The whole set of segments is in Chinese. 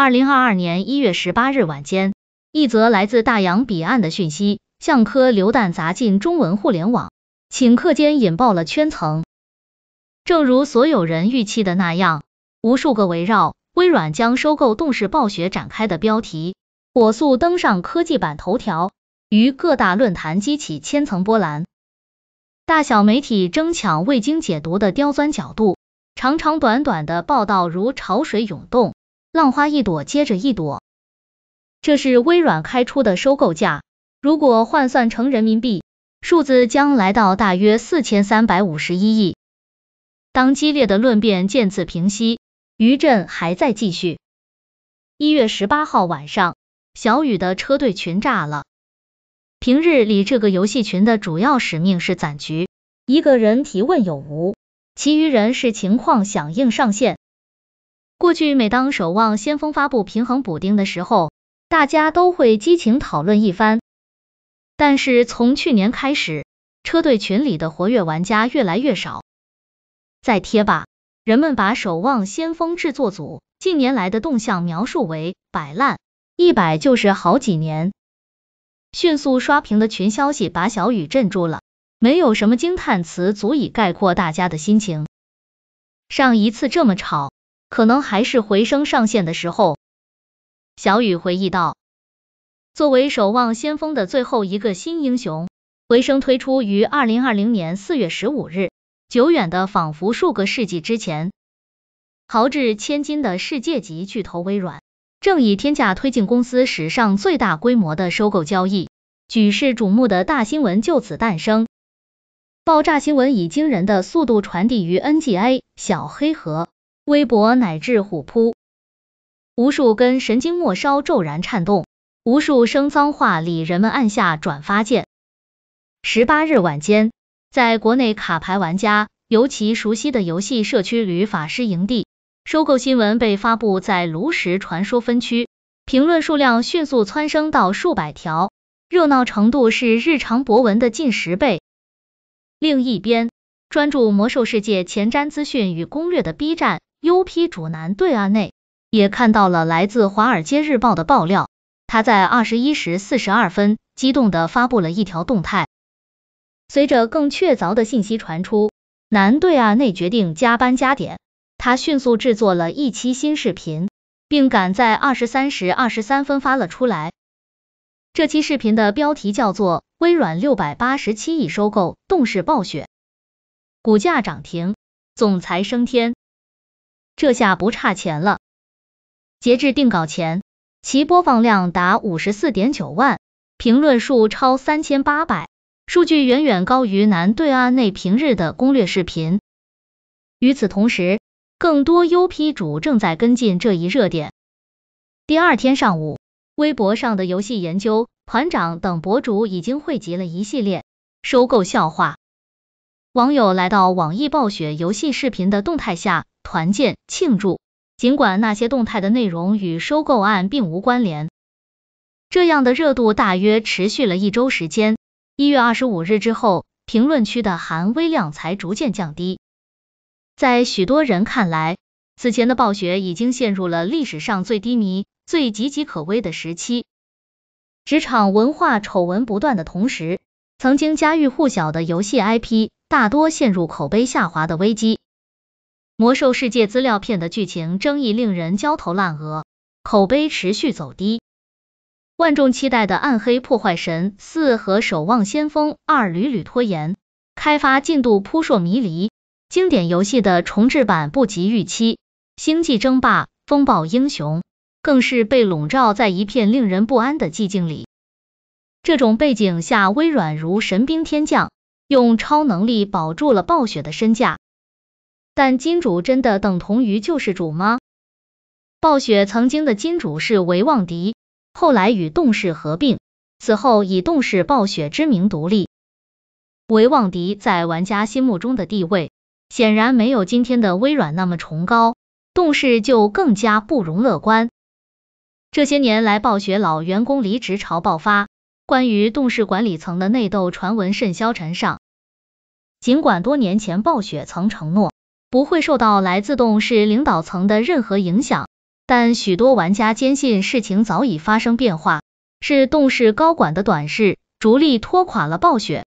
二零二二年一月十八日晚间，一则来自大洋彼岸的讯息，像颗榴弹砸进中文互联网，顷刻间引爆了圈层。正如所有人预期的那样，无数个围绕微软将收购动视暴雪展开的标题，火速登上科技版头条，于各大论坛激起千层波澜。大小媒体争抢未经解读的刁钻角度，长长短短的报道如潮水涌动。浪花一朵接着一朵，这是微软开出的收购价。如果换算成人民币，数字将来到大约四千三百五十一亿。当激烈的论辩渐次平息，余震还在继续。一月十八号晚上，小雨的车队群炸了。平日里这个游戏群的主要使命是攒局，一个人提问有无，其余人视情况响应上线。过去每当《守望先锋》发布平衡补丁的时候，大家都会激情讨论一番。但是从去年开始，车队群里的活跃玩家越来越少。在贴吧，人们把《守望先锋》制作组近年来的动向描述为摆烂，一摆就是好几年。迅速刷屏的群消息把小雨镇住了，没有什么惊叹词足以概括大家的心情。上一次这么吵。可能还是回声上线的时候，小雨回忆道。作为守望先锋的最后一个新英雄，回声推出于二零二零年四月十五日，久远的仿佛数个世纪之前。豪掷千金的世界级巨头微软，正以天价推进公司史上最大规模的收购交易，举世瞩目的大新闻就此诞生。爆炸新闻以惊人的速度传递于 NGA 小黑盒。微博乃至虎扑，无数根神经末梢骤然颤动，无数声脏话里，人们按下转发键。十八日晚间，在国内卡牌玩家尤其熟悉的游戏社区“旅法师营地”，收购新闻被发布在炉石传说分区，评论数量迅速蹿升到数百条，热闹程度是日常博文的近十倍。另一边，专注魔兽世界前瞻资讯与攻略的 B 站。UP 主男对岸内也看到了来自《华尔街日报》的爆料，他在二十一时四十二分激动地发布了一条动态。随着更确凿的信息传出，男对岸内决定加班加点，他迅速制作了一期新视频，并赶在二十三时二十三分发了出来。这期视频的标题叫做《微软六百八十七亿收购动视暴雪，股价涨停，总裁升天》。这下不差钱了。截至定稿前，其播放量达五十四点九万，评论数超三千八百，数据远远高于南对岸内平日的攻略视频。与此同时，更多 UP 主正在跟进这一热点。第二天上午，微博上的游戏研究团长等博主已经汇集了一系列收购笑话。网友来到网易暴雪游戏视频的动态下团建庆祝，尽管那些动态的内容与收购案并无关联，这样的热度大约持续了一周时间。一月二十五日之后，评论区的含微量才逐渐降低。在许多人看来，此前的暴雪已经陷入了历史上最低迷、最岌岌可危的时期。职场文化丑闻不断的同时，曾经家喻户晓的游戏 IP。大多陷入口碑下滑的危机，《魔兽世界》资料片的剧情争议令人焦头烂额，口碑持续走低。万众期待的《暗黑破坏神四》和《守望先锋二》屡屡拖延，开发进度扑朔迷离。经典游戏的重制版不及预期，《星际争霸》《风暴英雄》更是被笼罩在一片令人不安的寂静里。这种背景下，微软如神兵天降。用超能力保住了暴雪的身价，但金主真的等同于救世主吗？暴雪曾经的金主是维旺迪，后来与动视合并，此后以动视暴雪之名独立。维旺迪在玩家心目中的地位，显然没有今天的微软那么崇高，动视就更加不容乐观。这些年来，暴雪老员工离职潮爆发。关于动视管理层的内斗传闻甚嚣尘上，尽管多年前暴雪曾承诺不会受到来自动视领导层的任何影响，但许多玩家坚信事情早已发生变化，是动视高管的短视、逐利拖垮了暴雪。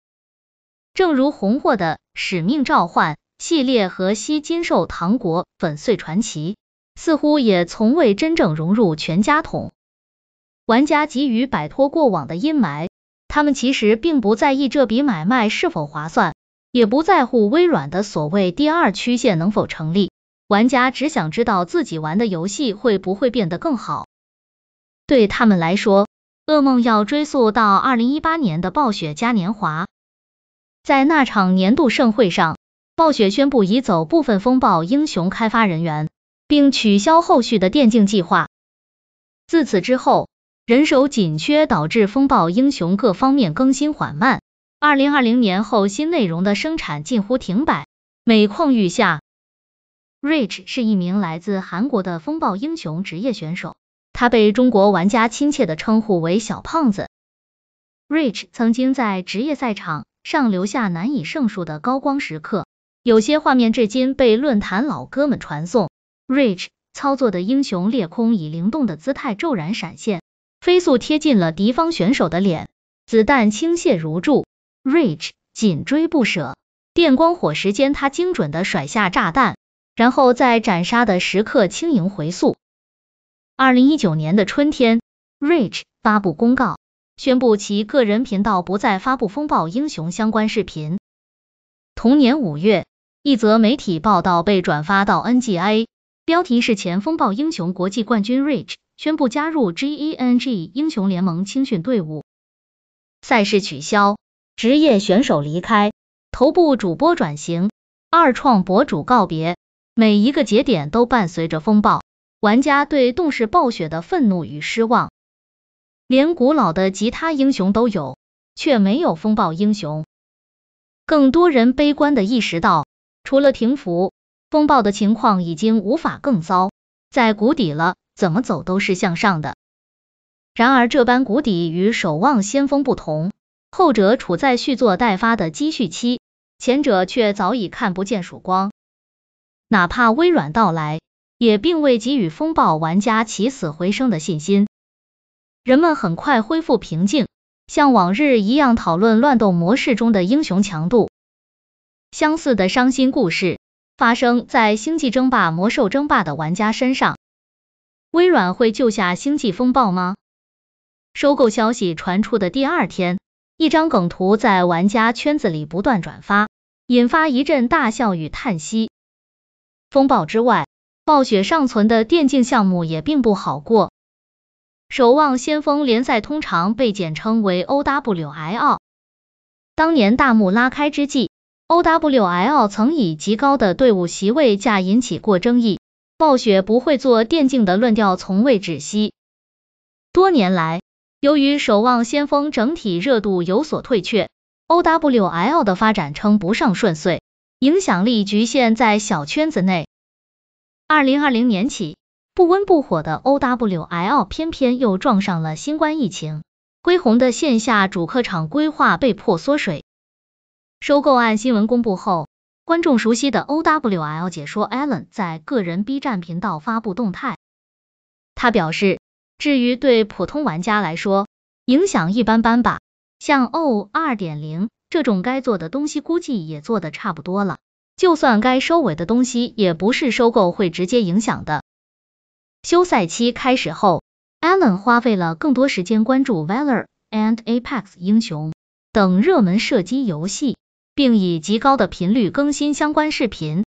正如红火的《使命召唤》系列和《吸金兽糖果粉碎传奇》似乎也从未真正融入全家桶。玩家急于摆脱过往的阴霾，他们其实并不在意这笔买卖是否划算，也不在乎微软的所谓第二曲线能否成立。玩家只想知道自己玩的游戏会不会变得更好。对他们来说，噩梦要追溯到二零一八年的暴雪嘉年华，在那场年度盛会上，暴雪宣布移走部分风暴英雄开发人员，并取消后续的电竞计划。自此之后。人手紧缺导致《风暴英雄》各方面更新缓慢，二零二零年后新内容的生产近乎停摆，每况愈下。Rich 是一名来自韩国的《风暴英雄》职业选手，他被中国玩家亲切地称呼为“小胖子”。Rich 曾经在职业赛场上留下难以胜数的高光时刻，有些画面至今被论坛老哥们传颂。Rich 操作的英雄裂空以灵动的姿态骤然闪现。飞速贴近了敌方选手的脸，子弹倾泻如注。Rage 紧追不舍，电光火石间，他精准的甩下炸弹，然后在斩杀的时刻轻盈回溯。二零一九年的春天，Rage 发布公告，宣布其个人频道不再发布风暴英雄相关视频。同年五月，一则媒体报道被转发到 NGA，标题是前风暴英雄国际冠军 Rage。宣布加入 G E N G 英雄联盟青训队伍，赛事取消，职业选手离开，头部主播转型，二创博主告别，每一个节点都伴随着风暴，玩家对动视暴雪的愤怒与失望，连古老的吉他英雄都有，却没有风暴英雄，更多人悲观的意识到，除了停服，风暴的情况已经无法更糟，在谷底了。怎么走都是向上的。然而，这般谷底与《守望先锋》不同，后者处在续作待发的积蓄期，前者却早已看不见曙光。哪怕微软到来，也并未给予风暴玩家起死回生的信心。人们很快恢复平静，像往日一样讨论乱斗模式中的英雄强度。相似的伤心故事发生在《星际争霸》《魔兽争霸》的玩家身上。微软会救下星际风暴吗？收购消息传出的第二天，一张梗图在玩家圈子里不断转发，引发一阵大笑与叹息。风暴之外，暴雪尚存的电竞项目也并不好过。守望先锋联赛通常被简称为 OWL。当年大幕拉开之际，OWL 曾以极高的队伍席位价引起过争议。暴雪不会做电竞的论调从未止息。多年来，由于《守望先锋》整体热度有所退却，OWL 的发展称不上顺遂，影响力局限在小圈子内。二零二零年起，不温不火的 OWL 偏偏又撞上了新冠疫情，恢宏的线下主客场规划被迫缩水。收购案新闻公布后。观众熟悉的 OWL 解说 Allen 在个人 B 站频道发布动态，他表示，至于对普通玩家来说，影响一般般吧。像 o 二点2.0这种该做的东西估计也做的差不多了，就算该收尾的东西，也不是收购会直接影响的。休赛期开始后，Allen 花费了更多时间关注 Valor 和 Apex 英雄等热门射击游戏。并以极高的频率更新相关视频。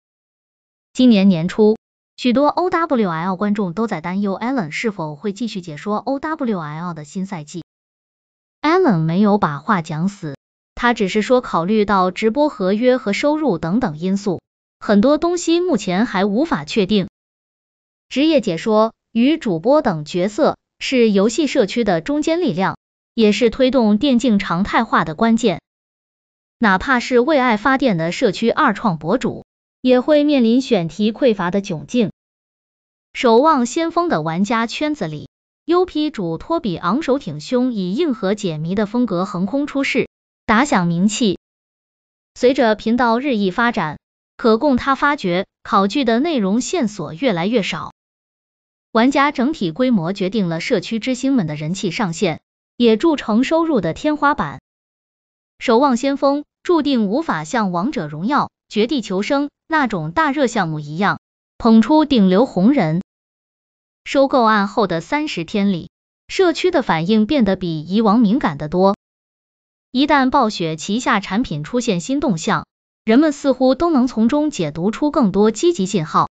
今年年初，许多 OWL 观众都在担忧 Allen 是否会继续解说 OWL 的新赛季。Allen 没有把话讲死，他只是说考虑到直播合约和收入等等因素，很多东西目前还无法确定。职业解说与主播等角色是游戏社区的中坚力量，也是推动电竞常态化的关键。哪怕是为爱发电的社区二创博主，也会面临选题匮乏的窘境。守望先锋的玩家圈子里，UP 主托比昂首挺胸，以硬核解谜的风格横空出世，打响名气。随着频道日益发展，可供他发掘考据的内容线索越来越少。玩家整体规模决定了社区之星们的人气上限，也铸成收入的天花板。《守望先锋》注定无法像《王者荣耀》、《绝地求生》那种大热项目一样捧出顶流红人。收购案后的三十天里，社区的反应变得比以往敏感得多。一旦暴雪旗下产品出现新动向，人们似乎都能从中解读出更多积极信号。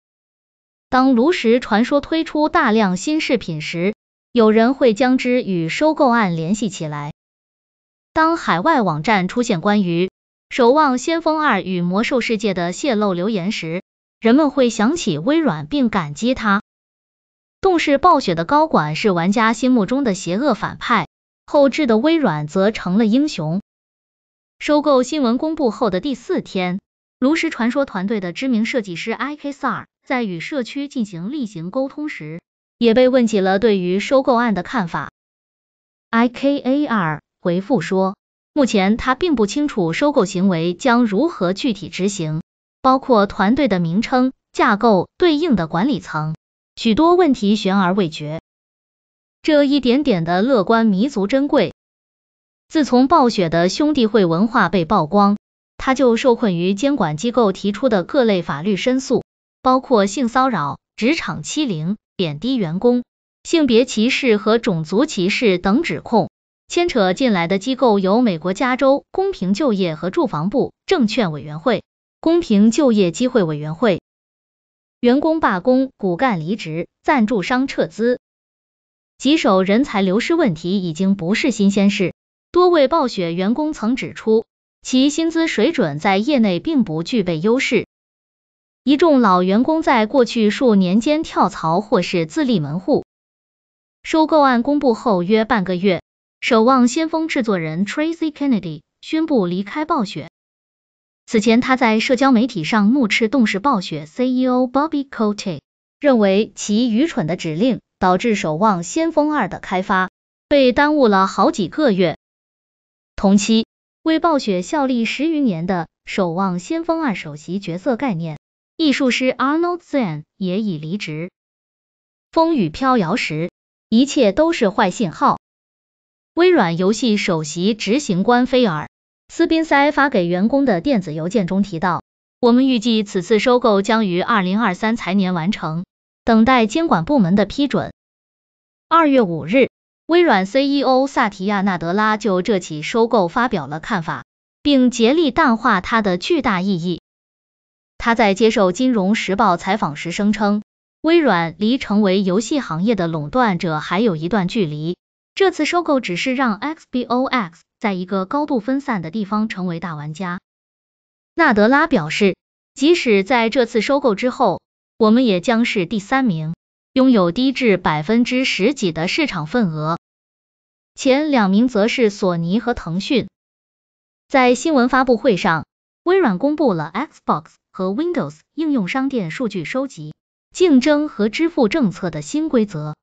当炉石传说推出大量新饰品时，有人会将之与收购案联系起来。当海外网站出现关于《守望先锋二》与《魔兽世界》的泄露留言时，人们会想起微软并感激他。动视暴雪的高管是玩家心目中的邪恶反派，后置的微软则成了英雄。收购新闻公布后的第四天，炉石传说团队的知名设计师 Ikar 在与社区进行例行沟通时，也被问起了对于收购案的看法。Ikar。回复说，目前他并不清楚收购行为将如何具体执行，包括团队的名称、架构对应的管理层，许多问题悬而未决。这一点点的乐观弥足珍贵。自从暴雪的兄弟会文化被曝光，他就受困于监管机构提出的各类法律申诉，包括性骚扰、职场欺凌、贬低员工、性别歧视和种族歧视等指控。牵扯进来的机构有美国加州公平就业和住房部、证券委员会、公平就业机会委员会。员工罢工、骨干离职、赞助商撤资，棘手人才流失问题已经不是新鲜事。多位暴雪员工曾指出，其薪资水准在业内并不具备优势。一众老员工在过去数年间跳槽或是自立门户。收购案公布后约半个月。《守望先锋》制作人 Tracy Kennedy 宣布离开暴雪。此前，他在社交媒体上怒斥动视暴雪 CEO Bobby Kotick，认为其愚蠢的指令导致《守望先锋2》的开发被耽误了好几个月。同期，为暴雪效力十余年的《守望先锋2》首席角色概念艺术师 Arnold z a n 也已离职。风雨飘摇时，一切都是坏信号。微软游戏首席执行官菲尔·斯宾塞发给员工的电子邮件中提到，我们预计此次收购将于2023财年完成，等待监管部门的批准。2月5日，微软 CEO 萨提亚·纳德拉就这起收购发表了看法，并竭力淡化它的巨大意义。他在接受《金融时报》采访时声称，微软离成为游戏行业的垄断者还有一段距离。这次收购只是让 Xbox 在一个高度分散的地方成为大玩家。纳德拉表示，即使在这次收购之后，我们也将是第三名，拥有低至百分之十几的市场份额。前两名则是索尼和腾讯。在新闻发布会上，微软公布了 Xbox 和 Windows 应用商店数据收集、竞争和支付政策的新规则。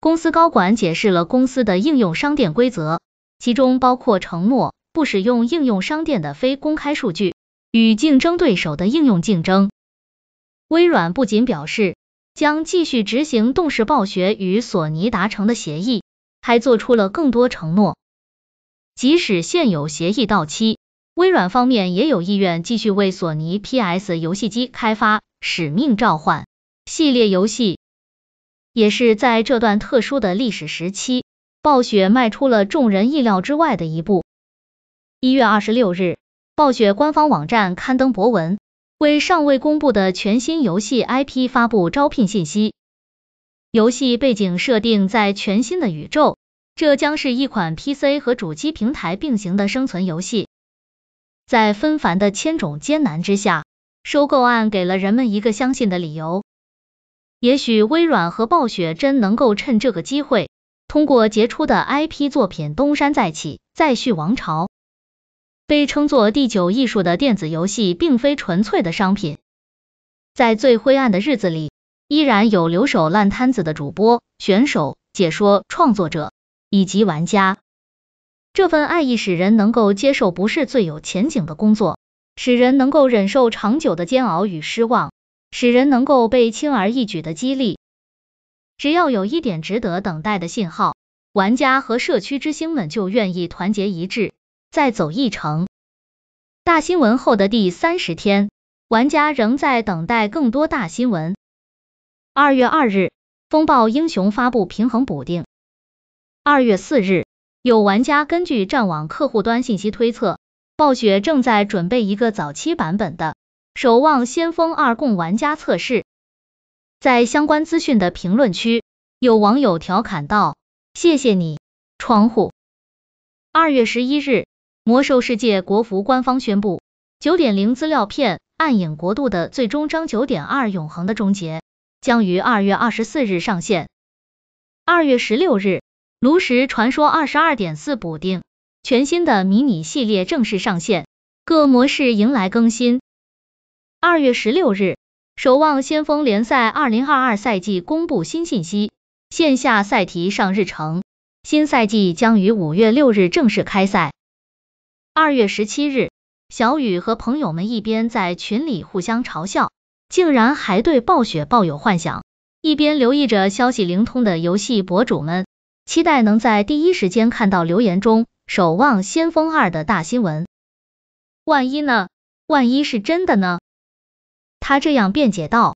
公司高管解释了公司的应用商店规则，其中包括承诺不使用应用商店的非公开数据与竞争对手的应用竞争。微软不仅表示将继续执行动视暴雪与索尼达成的协议，还做出了更多承诺。即使现有协议到期，微软方面也有意愿继续为索尼 PS 游戏机开发《使命召唤》系列游戏。也是在这段特殊的历史时期，暴雪迈出了众人意料之外的一步。一月二十六日，暴雪官方网站刊登博文，为尚未公布的全新游戏 IP 发布招聘信息。游戏背景设定在全新的宇宙，这将是一款 PC 和主机平台并行的生存游戏。在纷繁的千种艰难之下，收购案给了人们一个相信的理由。也许微软和暴雪真能够趁这个机会，通过杰出的 IP 作品东山再起，再续王朝。被称作第九艺术的电子游戏，并非纯粹的商品。在最灰暗的日子里，依然有留守烂摊子的主播、选手、解说、创作者以及玩家。这份爱意使人能够接受不是最有前景的工作，使人能够忍受长久的煎熬与失望。使人能够被轻而易举的激励，只要有一点值得等待的信号，玩家和社区之星们就愿意团结一致，再走一程。大新闻后的第三十天，玩家仍在等待更多大新闻。二月二日，风暴英雄发布平衡补丁。二月四日，有玩家根据战网客户端信息推测，暴雪正在准备一个早期版本的。《守望先锋二》供玩家测试，在相关资讯的评论区，有网友调侃道：“谢谢你，窗户。”二月十一日，魔兽世界国服官方宣布，九点零资料片《暗影国度》的最终章“九点二永恒的终结”将于二月二十四日上线。二月十六日，炉石传说二十二点四补丁，全新的迷你系列正式上线，各模式迎来更新。二月十六日，守望先锋联赛二零二二赛季公布新信息，线下赛提上日程，新赛季将于五月六日正式开赛。二月十七日，小雨和朋友们一边在群里互相嘲笑，竟然还对暴雪抱有幻想，一边留意着消息灵通的游戏博主们，期待能在第一时间看到留言中《守望先锋二》的大新闻。万一呢？万一是真的呢？他这样辩解道。